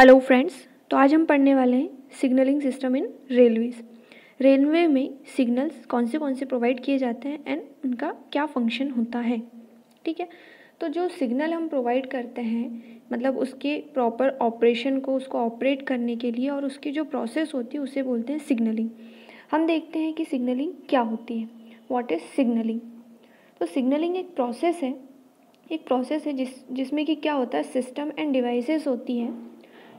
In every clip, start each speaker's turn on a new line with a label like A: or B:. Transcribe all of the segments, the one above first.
A: Hello friends तो आज हम पढ़ने वाले हैं signalling system in railways railway में सिग्नल्स कौन से कौन से प्रोवाइड किए जाते हैं एंड उनका क्या फंक्शन होता है ठीक है तो जो सिग्नल हम प्रोवाइड करते हैं मतलब उसके प्रॉपर ऑपरेशन को उसको ऑपरेट करने के लिए और उसकी जो प्रोसेस होती है उसे बोलते हैं सिग्नलिंग हम देखते हैं कि सिग्नलिंग क्या होती है वॉट इज़ सिग्नलिंग तो सिग्नलिंग एक प्रोसेस है एक प्रोसेस है जिस जिसमें कि क्या होता है सिस्टम एंड डिवाइसेस होती हैं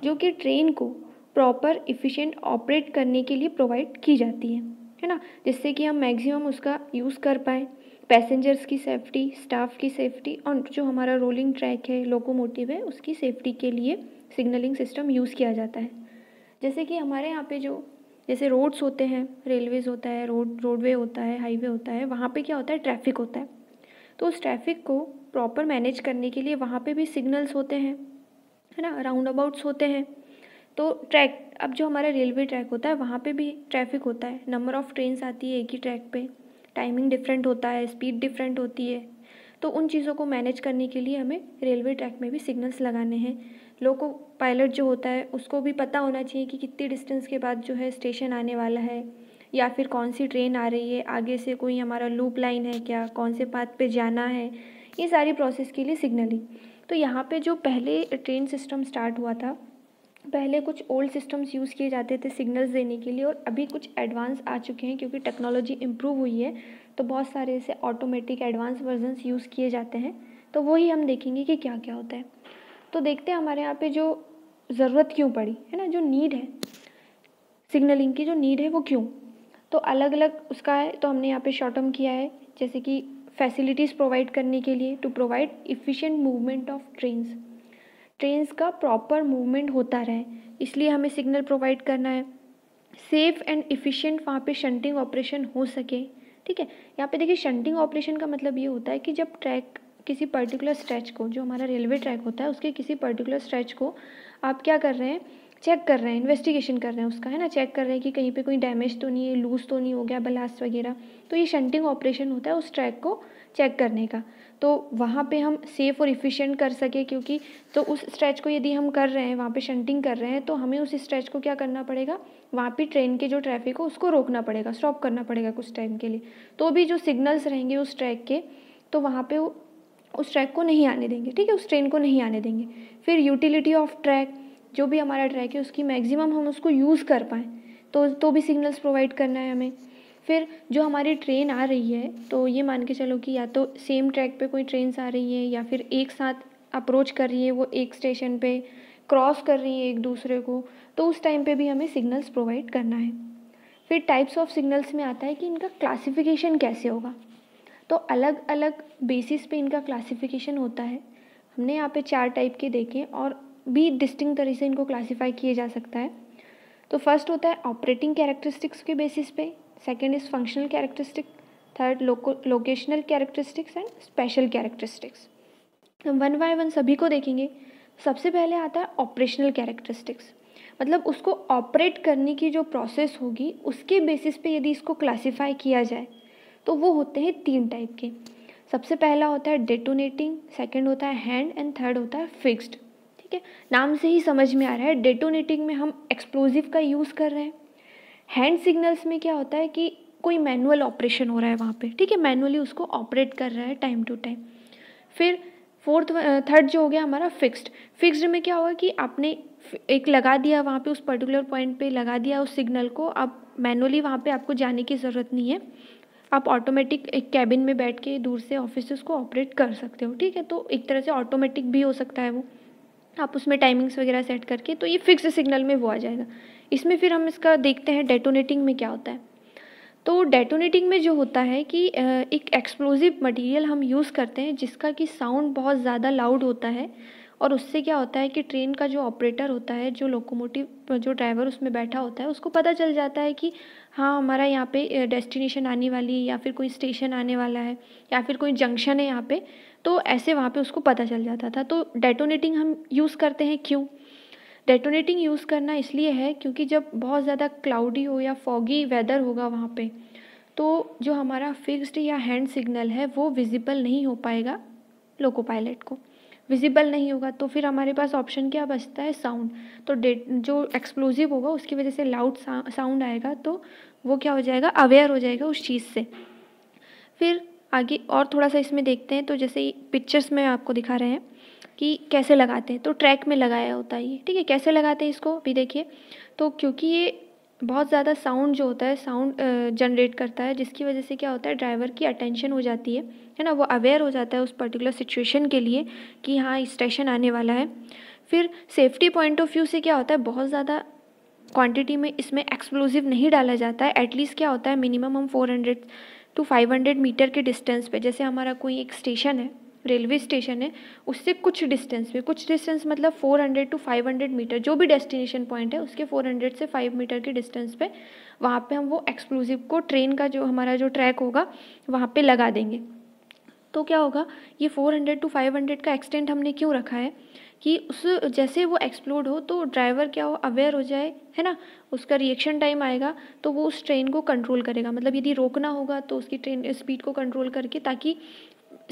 A: जो कि ट्रेन को प्रॉपर इफ़िशेंट ऑपरेट करने के लिए प्रोवाइड की जाती है है ना जिससे कि हम मैक्सिमम उसका यूज़ कर पाएँ पैसेंजर्स की सेफ्टी स्टाफ की सेफ्टी और जो हमारा रोलिंग ट्रैक है लोकोमोटिव है उसकी सेफ्टी के लिए सिग्नलिंग सिस्टम यूज़ किया जाता है जैसे कि हमारे यहाँ पे जो जैसे रोड्स होते हैं रेलवेज़ होता है रोड रोडवे होता है हाईवे होता है वहाँ पे क्या होता है ट्रैफिक होता है तो उस ट्रैफिक को प्रॉपर मैनेज करने के लिए वहाँ पे भी सिग्नल्स होते हैं है ना राउंड अबाउट्स होते हैं तो ट्रैक अब जो हमारा रेलवे ट्रैक होता है वहाँ पे भी ट्रैफिक होता है नंबर ऑफ़ ट्रेन्स आती है एक ही ट्रैक पे टाइमिंग डिफरेंट होता है स्पीड डिफरेंट होती है तो उन चीज़ों को मैनेज करने के लिए हमें रेलवे ट्रैक में भी सिग्नल्स लगाने हैं लोको पायलट जो होता है उसको भी पता होना चाहिए कि कितनी डिस्टेंस के बाद जो है स्टेशन आने वाला है या फिर कौन सी ट्रेन आ रही है आगे से कोई हमारा लूप लाइन है क्या कौन से पाथ पे जाना है ये सारी प्रोसेस के लिए सिग्नलिंग तो यहाँ पे जो पहले ट्रेन सिस्टम स्टार्ट हुआ था पहले कुछ ओल्ड सिस्टम्स यूज़ किए जाते थे सिग्नल्स देने के लिए और अभी कुछ एडवांस आ चुके हैं क्योंकि टेक्नोलॉजी इम्प्रूव हुई है तो बहुत सारे ऐसे ऑटोमेटिक एडवांस वर्जन यूज़ किए जाते हैं तो वही हम देखेंगे कि क्या क्या होता है तो देखते हैं हमारे यहाँ पर जो ज़रूरत क्यों पड़ी है ना जो नीड है सिग्नलिंग की जो नीड है वो क्यों तो अलग अलग उसका है तो हमने यहाँ पे शॉर्ट टर्म किया है जैसे कि फैसिलिटीज़ प्रोवाइड करने के लिए to provide efficient movement of trains trains का प्रॉपर मूवमेंट होता रहे इसलिए हमें सिग्नल प्रोवाइड करना है सेफ़ एंड इफ़िशेंट वहाँ पे शंटिंग ऑपरेशन हो सके ठीक है यहाँ पे देखिए शंटिंग ऑपरेशन का मतलब ये होता है कि जब ट्रैक किसी पर्टिकुलर स्ट्रेच को जो हमारा रेलवे ट्रैक होता है उसके किसी पर्टिकुलर स्ट्रेच को आप क्या कर रहे हैं चेक कर रहे हैं इन्वेस्टिगेशन कर रहे हैं उसका है ना चेक कर रहे हैं कि कहीं पे कोई डैमेज तो नहीं है लूज़ तो नहीं हो गया ब्लास्ट वगैरह तो ये शंटिंग ऑपरेशन होता है उस ट्रैक को चेक करने का तो वहाँ पे हम सेफ़ और इफ़िशेंट कर सके क्योंकि तो उस स्ट्रेच को यदि हम कर रहे हैं वहाँ पे शंटिंग कर रहे हैं तो हमें उस स्ट्रेच को क्या करना पड़ेगा वहाँ पे ट्रेन के जो ट्रैफिक हो उसको रोकना पड़ेगा स्टॉप करना पड़ेगा कुछ टाइम के लिए तो भी जो सिग्नल्स रहेंगे उस ट्रैक के तो वहाँ पर उस ट्रैक को नहीं आने देंगे ठीक है उस ट्रेन को नहीं आने देंगे फिर यूटिलिटी ऑफ ट्रैक जो भी हमारा ट्रैक है उसकी मैक्सिमम हम उसको यूज़ कर पाएँ तो तो भी सिग्नल्स प्रोवाइड करना है हमें फिर जो हमारी ट्रेन आ रही है तो ये मान के चलो कि या तो सेम ट्रैक पे कोई ट्रेन आ रही है या फिर एक साथ अप्रोच कर रही है वो एक स्टेशन पे क्रॉस कर रही है एक दूसरे को तो उस टाइम पे भी हमें सिग्नल्स प्रोवाइड करना है फिर टाइप्स ऑफ सिग्नल्स में आता है कि इनका क्लासिफिकेशन कैसे होगा तो अलग अलग बेसिस पे इनका क्लासिफिकेशन होता है हमने यहाँ पे चार टाइप के देखे और भी डिस्टिंग तरह से इनको क्लासीफाई किया जा सकता है तो फर्स्ट होता है ऑपरेटिंग कैरेक्टरिस्टिक्स के बेसिस पे second is functional characteristic third locational characteristics and special characteristics हम वन बाय वन सभी को देखेंगे सबसे पहले आता है ऑपरेशनल कैरेक्टरिस्टिक्स मतलब उसको ऑपरेट करने की जो प्रोसेस होगी उसके बेसिस पे यदि इसको क्लासीफाई किया जाए तो वो होते हैं तीन टाइप के सबसे पहला होता है डेटोनेटिंग सेकेंड होता है हैंड एंड थर्ड होता है फिक्स्ड ठीक है नाम से ही समझ में आ रहा है डेटोनेटिंग में हम एक्सप्लोजिव का यूज़ कर रहे हैं हैंड सिग्नल्स में क्या होता है कि कोई मैनुअल ऑपरेशन हो रहा है वहाँ पे ठीक है मैनुअली उसको ऑपरेट कर रहा है टाइम टू टाइम फिर फोर्थ थर्ड जो हो गया हमारा फिक्स्ड फिक्स्ड में क्या होगा कि आपने एक लगा दिया वहाँ पे उस पर्टिकुलर पॉइंट पे लगा दिया उस सिग्नल को अब मैनुअली वहाँ पे आपको जाने की ज़रूरत नहीं है आप ऑटोमेटिक एक कैबिन में बैठ के दूर से ऑफिस उसको ऑपरेट कर सकते हो ठीक है तो एक तरह से ऑटोमेटिक भी हो सकता है वो आप उसमें टाइमिंग्स वगैरह सेट करके तो ये फिक्स सिग्नल में वो आ जाएगा इसमें फिर हम इसका देखते हैं डेटोनेटिंग में क्या होता है तो डेटोनेटिंग में जो होता है कि एक एक्सप्लोजिव मटेरियल हम यूज़ करते हैं जिसका कि साउंड बहुत ज़्यादा लाउड होता है और उससे क्या होता है कि ट्रेन का जो ऑपरेटर होता है जो लोकोमोटिव जो ड्राइवर उसमें बैठा होता है उसको पता चल जाता है कि हाँ हमारा यहाँ पे डेस्टिनेशन आने वाली है या फिर कोई स्टेशन आने वाला है या फिर कोई जंक्शन है यहाँ पे तो ऐसे वहाँ पे उसको पता चल जाता था तो डेटोनेटिंग हम यूज़ करते हैं क्यों डेटोनेटिंग यूज़ करना इसलिए है क्योंकि जब बहुत ज़्यादा क्लाउडी हो या फॉगी वेदर होगा वहाँ पर तो जो हमारा फिक्स्ड या हैंड सिग्नल है वो विजिबल नहीं हो पाएगा लोको पायलट को विजिबल नहीं होगा तो फिर हमारे पास ऑप्शन क्या बचता है साउंड तो डे जो एक्सप्लोजिव होगा उसकी वजह से लाउड साउंड आएगा तो वो क्या हो जाएगा अवेयर हो जाएगा उस चीज़ से फिर आगे और थोड़ा सा इसमें देखते हैं तो जैसे पिक्चर्स में आपको दिखा रहे हैं कि कैसे लगाते हैं तो ट्रैक में लगाया होता है ये ठीक है कैसे लगाते हैं इसको भी देखिए तो क्योंकि ये बहुत ज़्यादा साउंड जो होता है साउंड जनरेट करता है जिसकी वजह से क्या होता है ड्राइवर की अटेंशन हो जाती है है ना वो अवेयर हो जाता है उस पर्टिकुलर सिचुएशन के लिए कि हाँ स्टेशन आने वाला है फिर सेफ्टी पॉइंट ऑफ व्यू से क्या होता है बहुत ज़्यादा क्वांटिटी में इसमें एक्सप्लोजिव नहीं डाला जाता है एटलीस्ट क्या होता है मिनिमम हम four hundred to five hundred metre के डिस्टेंस पे जैसे हमारा कोई एक स्टेशन है रेलवे स्टेशन है उससे कुछ डिस्टेंस पे कुछ डिस्टेंस मतलब 400 टू 500 मीटर जो भी डेस्टिनेशन पॉइंट है उसके 400 से 5 मीटर के डिस्टेंस पे वहाँ पे हम वो एक्सप्लोजिव को ट्रेन का जो हमारा जो ट्रैक होगा वहाँ पर लगा देंगे तो क्या होगा ये फोर टू फाइव का एक्सटेंट हमने क्यों रखा है कि उस जैसे वो एक्सप्लोड हो तो ड्राइवर क्या हो अवेयर हो जाए है ना उसका रिएक्शन टाइम आएगा तो वो उस ट्रेन को कंट्रोल करेगा मतलब यदि रोकना होगा तो उसकी ट्रेन स्पीड को कंट्रोल करके ताकि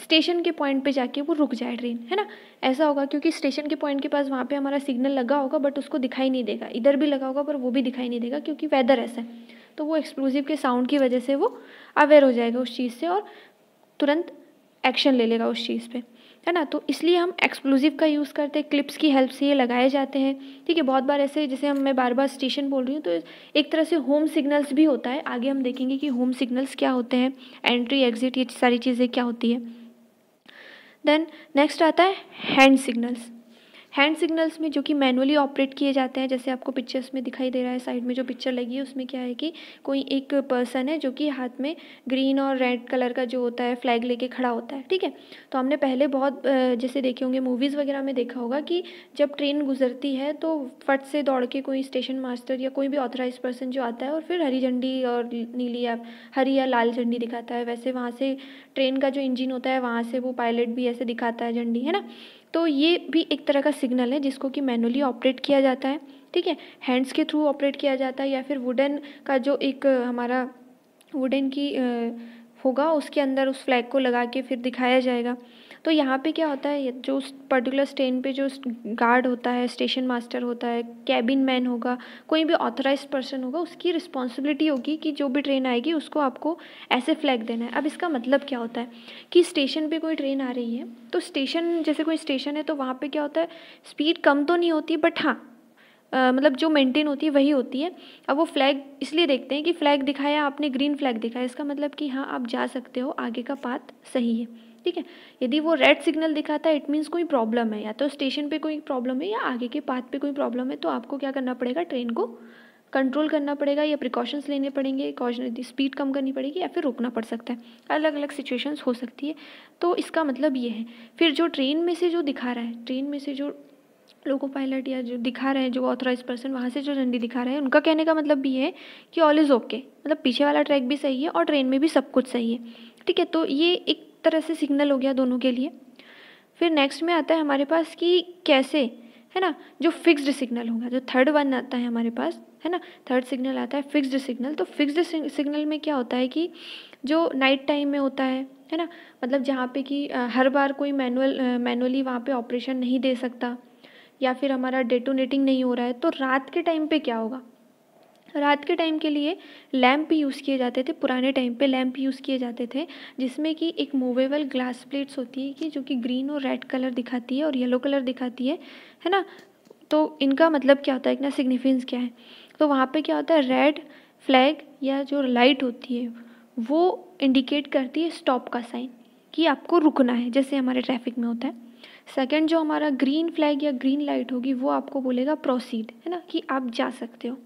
A: स्टेशन के पॉइंट पे जाके वो रुक जाए ट्रेन है ना ऐसा होगा क्योंकि स्टेशन के पॉइंट के पास वहाँ पे हमारा सिग्नल लगा होगा बट उसको दिखाई नहीं देगा इधर भी लगा होगा पर वो भी दिखाई नहीं देगा क्योंकि वेदर ऐसा है तो वो एक्सप्लोजिव के साउंड की वजह से वो अवेयर हो जाएगा उस चीज़ से और तुरंत एक्शन ले लेगा उस चीज़ पर है ना तो इसलिए हम एक्सप्लोजिव का यूज़ करते हैं क्लिप्स की हेल्प से ये लगाए जाते हैं ठीक है बहुत बार ऐसे जैसे हम मैं बार बार स्टेशन बोल रही हूँ तो एक तरह से होम सिग्नल्स भी होता है आगे हम देखेंगे कि होम सिग्नल्स क्या होते हैं एंट्री एग्जिट ये सारी चीज़ें क्या होती है देन नेक्स्ट आता है हैंड सिग्नल्स हैंड सिग्नल्स में जो कि मैनुअली ऑपरेट किए जाते हैं जैसे आपको पिक्चर्स में दिखाई दे रहा है साइड में जो पिक्चर लगी है उसमें क्या है कि कोई एक पर्सन है जो कि हाथ में ग्रीन और रेड कलर का जो होता है फ्लैग लेके खड़ा होता है ठीक है तो हमने पहले बहुत जैसे देखे होंगे मूवीज़ वगैरह में देखा होगा कि जब ट्रेन गुजरती है तो फट से दौड़ के कोई स्टेशन मास्टर या कोई भी ऑथराइज पर्सन जो आता है और फिर हरी झंडी और नीली या हरी या लाल झंडी दिखाता है वैसे वहाँ से ट्रेन का जो इंजन होता है वहाँ से वो पायलट भी ऐसे दिखाता है झंडी है ना तो ये भी एक तरह का सिग्नल है जिसको कि मैनुअली ऑपरेट किया जाता है ठीक है हैंड्स के थ्रू ऑपरेट किया जाता है या फिर वुडन का जो एक हमारा वुडन की होगा उसके अंदर उस फ्लैग को लगा के फिर दिखाया जाएगा तो यहाँ पे क्या होता है जो पर्टिकुलर स्टेन पे जो गार्ड होता है स्टेशन मास्टर होता है कैबिन मैन होगा कोई भी ऑथराइज पर्सन होगा उसकी रिस्पॉन्सिबिलिटी होगी कि जो भी ट्रेन आएगी उसको आपको ऐसे फ्लैग देना है अब इसका मतलब क्या होता है कि स्टेशन पर कोई ट्रेन आ रही है तो स्टेशन जैसे कोई स्टेशन है तो वहाँ पर क्या होता है स्पीड कम तो नहीं होती बट हाँ Uh, मतलब जो मेंटेन होती है वही होती है अब वो फ्लैग इसलिए देखते हैं कि फ्लैग दिखाया आपने ग्रीन फ्लैग दिखाया इसका मतलब कि हाँ आप जा सकते हो आगे का पाथ सही है ठीक है यदि वो रेड सिग्नल दिखाता है इट मीन्स कोई प्रॉब्लम है या तो स्टेशन पे कोई प्रॉब्लम है या आगे के पाथ पे कोई प्रॉब्लम है तो आपको क्या करना पड़ेगा ट्रेन को कंट्रोल करना पड़ेगा या प्रिकॉशंस लेने पड़ेंगे कॉशन स्पीड कम करनी पड़ेगी या फिर रोकना पड़ सकता है अलग अलग सिचुएशंस हो सकती है तो इसका मतलब ये है फिर जो ट्रेन में से जो दिखा रहा है ट्रेन में से जो लोको पायलट या जो दिखा रहे हैं जो ऑथोराइज पर्सन वहाँ से जो झंडी दिखा रहे हैं उनका कहने का मतलब भी है कि ऑल इज़ ओके मतलब पीछे वाला ट्रैक भी सही है और ट्रेन में भी सब कुछ सही है ठीक है तो ये एक तरह से सिग्नल हो गया दोनों के लिए फिर नेक्स्ट में आता है हमारे पास कि कैसे है ना जो फिक्स्ड सिग्नल होगा जो थर्ड वन आता है हमारे पास है ना थर्ड सिग्नल आता है फिक्स्ड सिग्नल तो फिक्स्ड सिग्नल में क्या होता है कि जो नाइट टाइम में होता है है ना मतलब जहाँ पे कि हर बार कोई मैनुअल मैनुअली वहाँ पे ऑपरेशन नहीं दे सकता या फिर हमारा डेटोनेटिंग नहीं हो रहा है तो रात के टाइम पे क्या होगा रात के टाइम के लिए लैम्प यूज़ किए जाते थे पुराने टाइम पे लैम्प यूज़ किए जाते थे जिसमें कि एक मूवेबल ग्लास प्लेट्स होती है कि जो कि ग्रीन और रेड कलर दिखाती है और येलो कलर दिखाती है है ना तो इनका मतलब क्या होता है इतना सिग्निफिकेंस क्या है तो वहाँ पे क्या होता है रेड फ्लैग या जो लाइट होती है वो इंडिकेट करती है स्टॉप का साइन कि आपको रुकना है जैसे हमारे ट्रैफिक में होता है सेकेंड जो हमारा ग्रीन फ्लैग या ग्रीन लाइट होगी वो आपको बोलेगा प्रोसीड है ना कि आप जा सकते हो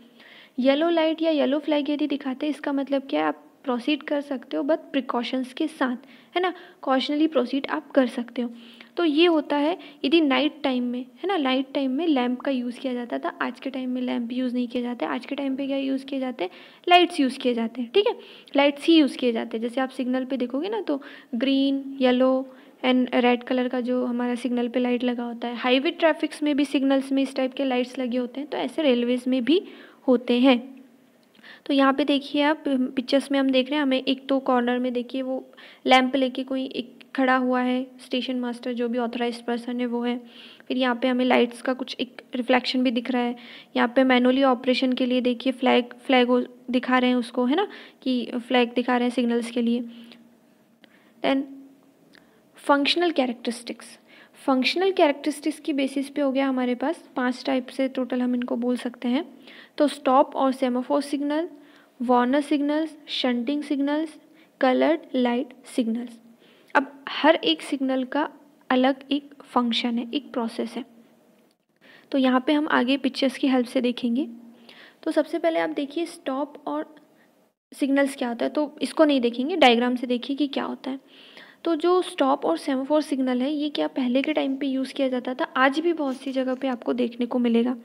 A: येलो लाइट या येलो फ्लैग यदि दिखाते हैं इसका मतलब क्या है आप प्रोसीड कर सकते हो बट प्रिकॉशंस के साथ है ना कॉशनली प्रोसीड आप कर सकते हो तो ये होता है यदि नाइट टाइम में है ना नाइट टाइम में लैम्प का यूज़ किया जाता था आज के टाइम में लैम्प यूज़ नहीं किया जाता आज के टाइम पे क्या यूज़ किए जाते हैं लाइट्स यूज़ किए जाते हैं ठीक है लाइट्स ही यूज़ किए जाते हैं जैसे आप सिग्नल पे देखोगे ना तो green yellow and red colour का जो हमारा सिग्नल पर लाइट लगा होता है हाईवे ट्रैफिक्स में भी सिग्नल्स में इस टाइप के लाइट्स लगे होते हैं तो ऐसे रेलवेज़ में भी होते हैं तो यहाँ पे देखिए आप पिक्चर्स में हम देख रहे हैं हमें एक तो कॉर्नर में देखिए वो लैंप लेके कोई एक खड़ा हुआ है स्टेशन मास्टर जो भी ऑथराइज पर्सन है वो है फिर यहाँ पे हमें लाइट्स का कुछ एक रिफ्लेक्शन भी दिख रहा है यहाँ पे मैनुअली ऑपरेशन के लिए देखिए फ्लैग फ्लैग दिखा रहे हैं उसको है ना कि फ्लैग दिखा रहे हैं सिग्नल्स के लिए then functional characteristics functional characteristics की बेसिस पे हो गया हमारे पास पांच टाइप से टोटल हम इनको बोल सकते हैं तो स्टॉप और semaphore signal warner signals shunting signals coloured light signals अब हर एक सिग्नल का अलग एक फंक्शन है एक प्रोसेस है तो यहाँ पे हम आगे पिक्चर्स की हेल्प से देखेंगे तो सबसे पहले आप देखिए स्टॉप और सिग्नल्स क्या होता है तो इसको नहीं देखेंगे डायग्राम से देखिए कि क्या होता है तो जो स्टॉप और सेमोफोर सिग्नल है ये क्या पहले के टाइम पे यूज़ किया जाता था आज भी बहुत सी जगह पे आपको देखने को मिलेगा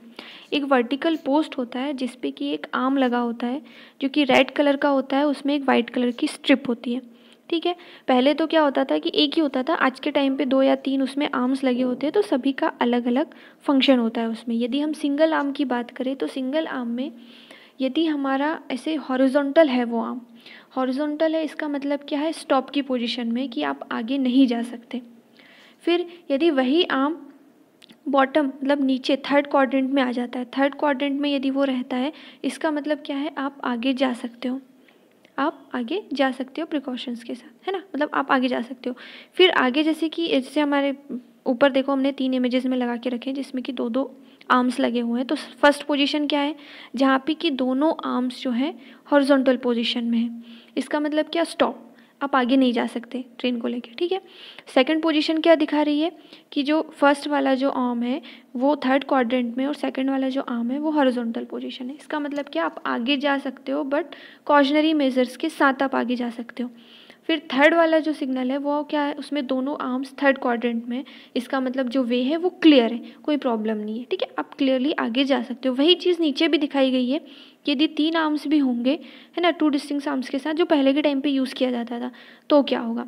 A: एक वर्टिकल पोस्ट होता है जिसपे कि एक आम लगा होता है जो कि रेड कलर का होता है उसमें एक वाइट कलर की स्ट्रिप होती है ठीक है पहले तो क्या होता था कि एक ही होता था आज के टाइम पे दो या तीन उसमें आर्म्स लगे होते हैं तो सभी का अलग अलग फंक्शन होता है उसमें यदि हम सिंगल आर्म की बात करें तो सिंगल आर्म में यदि हमारा ऐसे हॉरिजॉन्टल है वो आर्म हॉरिजॉन्टल है इसका मतलब क्या है स्टॉप की पोजीशन में कि आप आगे नहीं जा सकते फिर यदि वही आम बॉटम मतलब नीचे थर्ड क्वाड्रेंट में आ जाता है थर्ड क्वाड्रेंट में यदि वो रहता है इसका मतलब क्या है आप आगे जा सकते हो आप आगे जा सकते हो प्रिकॉशंस के साथ है ना मतलब आप आगे जा सकते हो फिर आगे जैसे कि जैसे हमारे ऊपर देखो हमने तीन इमेजेस में लगा के रखे हैं जिसमें कि दो दो आर्म्स लगे हुए हैं तो फर्स्ट पोजीशन क्या है जहाँ पे कि दोनों आर्म्स जो है हॉरिजॉन्टल पोजीशन में है इसका मतलब क्या स्टॉप आप आगे नहीं जा सकते ट्रेन को लेके ठीक है सेकंड पोजीशन क्या दिखा रही है कि जो फर्स्ट वाला जो आर्म है वो थर्ड क्वाड्रेंट में और सेकंड वाला जो आर्म है वो हॉरिजॉन्टल पोजीशन है इसका मतलब क्या आप आगे जा सकते हो बट कॉशनरी मेजर्स के साथ आप आगे जा सकते हो फिर थर्ड वाला जो सिग्नल है वो क्या है उसमें दोनों आर्म्स थर्ड क्वाड्रेंट में इसका मतलब जो वे है वो क्लियर है कोई प्रॉब्लम नहीं है ठीक है आप क्लियरली आगे जा सकते हो वही चीज़ नीचे भी दिखाई गई है यदि तीन आर्म्स भी होंगे है ना टू डिस्टिंग आर्म्स के साथ जो पहले के टाइम पर यूज़ किया जाता था तो क्या होगा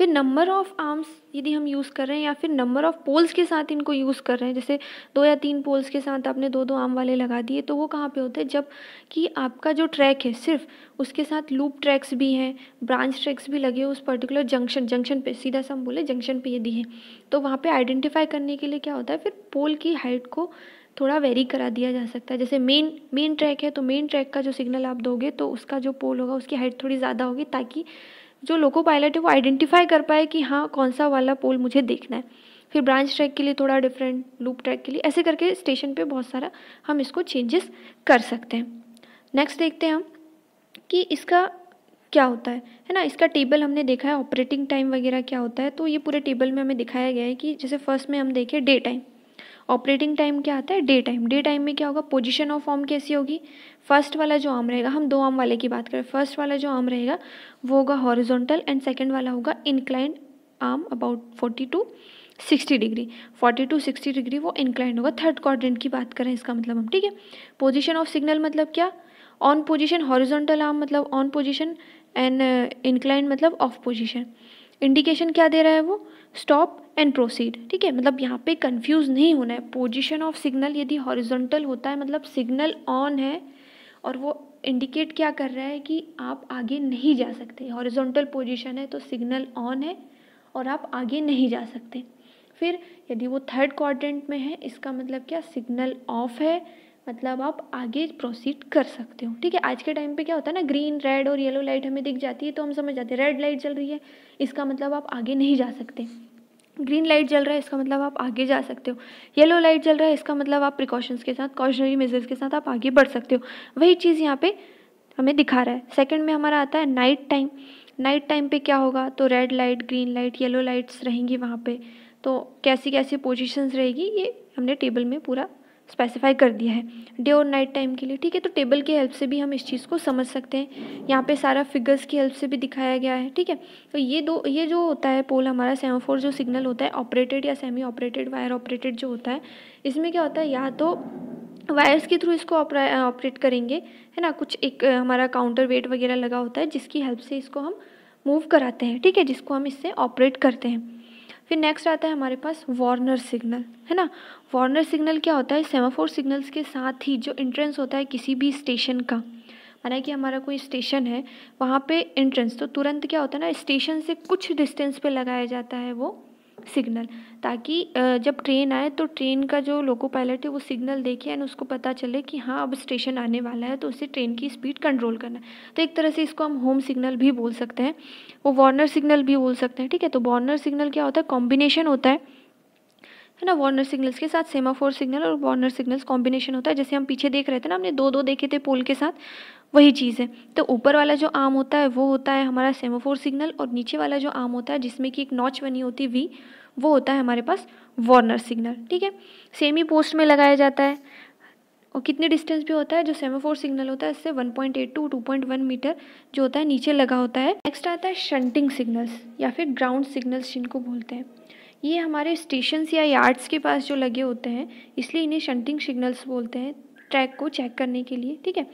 A: फिर नंबर ऑफ आर्म्स यदि हम यूज़ कर रहे हैं या फिर नंबर ऑफ पोल्स के साथ इनको यूज़ कर रहे हैं जैसे दो या तीन पोल्स के साथ आपने दो दो आर्म वाले लगा दिए तो वो कहाँ पे होते हैं जब कि आपका जो ट्रैक है सिर्फ उसके साथ लूप ट्रैक्स भी हैं ब्रांच ट्रैक्स भी लगे उस पर्टिकुलर जंक्शन जंक्शन पर सीधा सा हम बोले जंक्शन पर यदि है तो वहाँ पर आइडेंटिफाई करने के लिए क्या होता है फिर पोल की हाइट को थोड़ा वेरी करा दिया जा सकता है जैसे मेन मेन ट्रैक है तो मेन ट्रैक का जो सिग्नल आप दोगे तो उसका जो पोल होगा उसकी हाइट थोड़ी ज़्यादा होगी ताकि जो लोको पायलट है वो आइडेंटिफाई कर पाए कि हाँ कौन सा वाला पोल मुझे देखना है फिर ब्रांच ट्रैक के लिए थोड़ा डिफरेंट लूप ट्रैक के लिए ऐसे करके स्टेशन पे बहुत सारा हम इसको चेंजेस कर सकते हैं नेक्स्ट देखते हैं हम कि इसका क्या होता है है ना इसका टेबल हमने देखा है ऑपरेटिंग टाइम वगैरह क्या होता है तो ये पूरे टेबल में हमें दिखाया गया है कि जैसे फर्स्ट में हम देखें डे टाइम ऑपरेटिंग टाइम क्या आता है डे टाइम डे टाइम में क्या होगा पोजीशन ऑफ आर्म कैसी होगी फर्स्ट वाला जो आर्म रहेगा हम दो आर्म वाले की बात करें फर्स्ट वाला जो आर्म रहेगा वो होगा हॉरिजॉन्टल एंड सेकेंड वाला होगा inclined arm about forty to sixty degree forty to sixty degree वो इंक्लाइंड होगा थर्ड क्वाड्रेंट की बात करें इसका मतलब हम ठीक है पोजिशन ऑफ सिग्नल मतलब क्या ऑन पोजिशन हॉरिजॉन्टल आर्म मतलब ऑन पोजिशन एंड इंक्लाइंड मतलब ऑफ पोजिशन इंडिकेशन क्या दे रहा है वो स्टॉप एंड प्रोसीड ठीक है मतलब यहाँ पे कंफ्यूज नहीं होना है पोजीशन ऑफ सिग्नल यदि हॉरिजॉन्टल होता है मतलब सिग्नल ऑन है और वो इंडिकेट क्या कर रहा है कि आप आगे नहीं जा सकते हॉरिजॉन्टल पोजीशन है तो सिग्नल ऑन है और आप आगे नहीं जा सकते फिर यदि वो थर्ड क्वाड्रेंट में है इसका मतलब क्या सिग्नल ऑफ है मतलब आप आगे प्रोसीड कर सकते हो ठीक है आज के टाइम पे क्या होता है ना ग्रीन रेड और येलो लाइट हमें दिख जाती है तो हम समझ जाते हैं रेड लाइट चल रही है इसका मतलब आप आगे नहीं जा सकते ग्रीन लाइट जल रहा है इसका मतलब आप आगे जा सकते हो येलो लाइट जल रहा है इसका मतलब आप प्रिकॉशंस के साथ कॉशनरी मेजर्स के साथ आप आगे बढ़ सकते हो वही चीज़ यहाँ पे हमें दिखा रहा है सेकंड में हमारा आता है नाइट टाइम नाइट टाइम पे क्या होगा तो red light green light yellow lights रहेंगी वहाँ पर तो कैसी कैसी पोजिशन रहेगी ये हमने टेबल में पूरा स्पेसिफाई कर दिया है डे और नाइट टाइम के लिए ठीक है तो टेबल की हेल्प से भी हम इस चीज़ को समझ सकते हैं यहाँ पे सारा फिगर्स की हेल्प से भी दिखाया गया है ठीक है तो ये दो ये जो होता है पोल हमारा सेमाफोर जो सिग्नल होता है ऑपरेटेड या सेमी ऑपरेटेड वायर ऑपरेटेड जो होता है इसमें क्या होता है या तो वायर्स के थ्रू इसको ऑपरेट करेंगे है ना कुछ एक हमारा काउंटर वेट वगैरह लगा होता है जिसकी हेल्प से इसको हम मूव कराते हैं ठीक है जिसको हम इससे ऑपरेट करते हैं फिर नेक्स्ट आता है हमारे पास वार्नर सिग्नल है ना वार्नर सिग्नल क्या होता है सेमाफोर सिग्नल्स के साथ ही जो इंट्रेंस होता है किसी भी स्टेशन का माना कि हमारा कोई स्टेशन है वहाँ पे इंट्रेंस तो तुरंत क्या होता है ना स्टेशन से कुछ डिस्टेंस पे लगाया जाता है वो सिग्नल ताकि जब ट्रेन आए तो ट्रेन का जो लोको पायलट है वो सिग्नल देखे एंड उसको पता चले कि हाँ अब स्टेशन आने वाला है तो उसे ट्रेन की स्पीड कंट्रोल करना है तो एक तरह से इसको हम होम सिग्नल भी बोल सकते हैं वो वार्नर सिग्नल भी बोल सकते हैं ठीक है तो वार्नर सिग्नल क्या होता है कॉम्बिनेशन होता है है ना वार्नर सिग्नल्स के साथ सेमाफोर सिग्नल और वार्नर सिग्नल्स कॉम्बिनेशन होता है जैसे हम पीछे देख रहे थे ना हमने दो दो देखे थे पोल के साथ वही चीज़ है तो ऊपर वाला जो आम होता है वो होता है हमारा सेमोफोर सिग्नल और नीचे वाला जो आम होता है जिसमें कि एक नॉच बनी होती है वी वो होता है हमारे पास वार्नर सिग्नल ठीक है सेमी पोस्ट में लगाया जाता है और कितने डिस्टेंस भी होता है जो सेमोफोर सिग्नल होता है इससे 1.8 टू 2.1 मीटर जो होता है नीचे लगा होता है नेक्स्ट आता है शंटिंग सिग्नल्स या फिर ग्राउंड सिग्नल्स जिनको बोलते हैं ये हमारे स्टेशंस या यार्ड्स के पास जो लगे होते हैं इसलिए इन्हें शंटिंग सिग्नल्स बोलते हैं ट्रैक को चेक करने के लिए ठीक है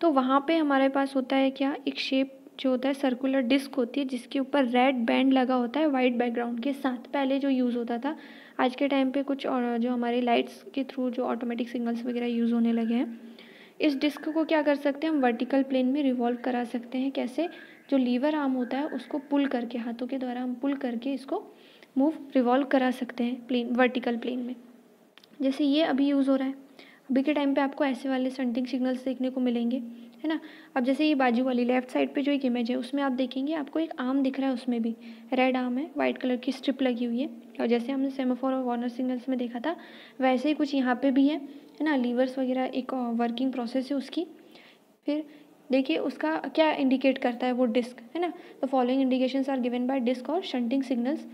A: तो वहाँ पे हमारे पास होता है क्या एक शेप जो होता है सर्कुलर डिस्क होती है जिसके ऊपर रेड बैंड लगा होता है वाइट बैकग्राउंड के साथ पहले जो यूज़ होता था आज के टाइम पे कुछ और जो हमारे लाइट्स के थ्रू जो ऑटोमेटिक सिग्नल्स वगैरह यूज़ होने लगे हैं इस डिस्क को क्या कर सकते हैं हम वर्टिकल प्लेन में रिवॉल्व करा सकते हैं कैसे जो लीवर आर्म होता है उसको पुल करके हाथों के द्वारा हम पुल करके इसको मूव रिवॉल्व करा सकते हैं प्लेन वर्टिकल प्लेन में जैसे ये अभी यूज़ हो रहा है अभी के टाइम पे आपको ऐसे वाले स्टंटिंग सिग्नल्स देखने को मिलेंगे है ना अब जैसे ये बाजू वाली लेफ्ट साइड पे जो एक इमेज है उसमें आप देखेंगे आपको एक आम दिख रहा है उसमें भी रेड आम है वाइट कलर की स्ट्रिप लगी हुई है और जैसे हमने सेमोफोर और वार्नर सिग्नल्स में देखा था वैसे ही कुछ यहाँ पर भी है है ना लीवर्स वगैरह एक वर्किंग प्रोसेस है उसकी फिर देखिए उसका क्या इंडिकेट करता है वो डिस्क है ना the following indications are given by disc और शंटिंग सिग्नल्स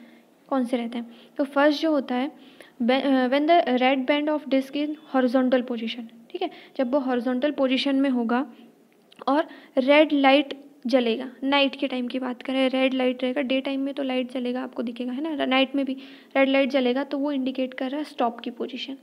A: कौन से रहते हैं तो फर्स्ट जो होता है when the red band of disc in horizontal position ठीक है जब वो हॉरिजॉन्टल पोजिशन में होगा और रेड लाइट जलेगा नाइट के टाइम की बात करें रेड लाइट रहेगा डे टाइम में तो लाइट जलेगा आपको दिखेगा है ना नाइट में भी रेड लाइट जलेगा तो वो इंडिकेट कर रहा है स्टॉप की पोजीशन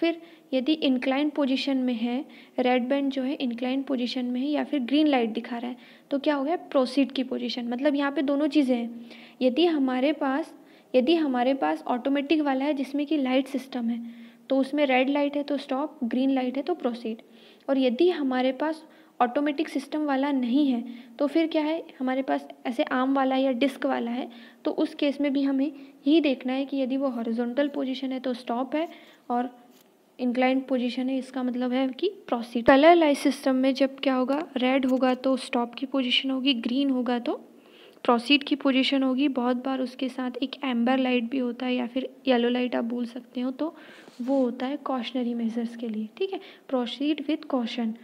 A: फिर यदि इंक्लाइन पोजीशन में है रेड बैंड जो है इंक्लाइन पोजीशन में है या फिर ग्रीन लाइट दिखा रहा है तो क्या हो गया प्रोसीड की पोजिशन मतलब यहाँ पे दोनों चीज़ें हैं यदि हमारे पास यदि हमारे पास ऑटोमेटिक वाला है जिसमें कि लाइट सिस्टम है तो उसमें रेड लाइट है तो स्टॉप ग्रीन लाइट है तो प्रोसीड और यदि हमारे पास ऑटोमेटिक सिस्टम वाला नहीं है तो फिर क्या है हमारे पास ऐसे आम वाला या डिस्क वाला है तो उस केस में भी हमें यही देखना है कि यदि वो हॉरिजॉन्टल पोजीशन है तो स्टॉप है और इंक्लाइंट पोजीशन है इसका मतलब है कि प्रोसीड कलर लाइट सिस्टम में जब क्या होगा रेड होगा तो स्टॉप की पोजीशन होगी ग्रीन होगा तो प्रोसीड की पोजीशन होगी बहुत बार उसके साथ एक एम्बर लाइट भी होता है या फिर येलो लाइट आप बोल सकते हो तो वो होता है कॉशनरी मेजर्स के लिए ठीक है प्रोसीड विथ कॉशन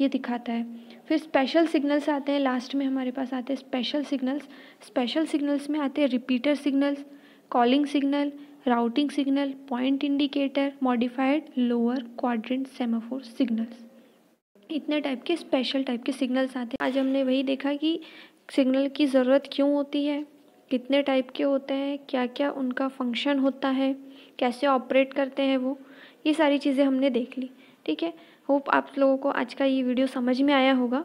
A: ये दिखाता है फिर स्पेशल सिग्नल्स आते हैं लास्ट में हमारे पास आते हैं स्पेशल सिग्नल्स स्पेशल सिग्नल्स में आते हैं repeater signals calling signal routing signal point indicator modified lower quadrant semaphore signals इतने टाइप के स्पेशल टाइप के सिग्नल्स आते हैं आज हमने वही देखा कि सिग्नल की ज़रूरत क्यों होती है कितने टाइप के होते हैं क्या क्या उनका फंक्शन होता है कैसे ऑपरेट करते हैं वो ये सारी चीज़ें हमने देख ली ठीक है होप आप लोगों को आज का ये वीडियो समझ में आया होगा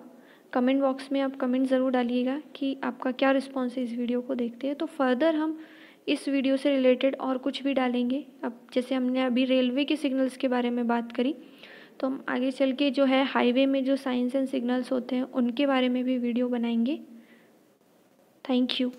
A: कमेंट बॉक्स में आप कमेंट ज़रूर डालिएगा कि आपका क्या रिस्पॉन्स है इस वीडियो को देखते हैं तो फर्दर हम इस वीडियो से रिलेटेड और कुछ भी डालेंगे अब जैसे हमने अभी रेलवे के सिग्नल्स के बारे में बात करी तो हम आगे चल के जो है हाईवे में जो साइंस एंड सिग्नल्स होते हैं उनके बारे में भी वीडियो बनाएंगे Thank you.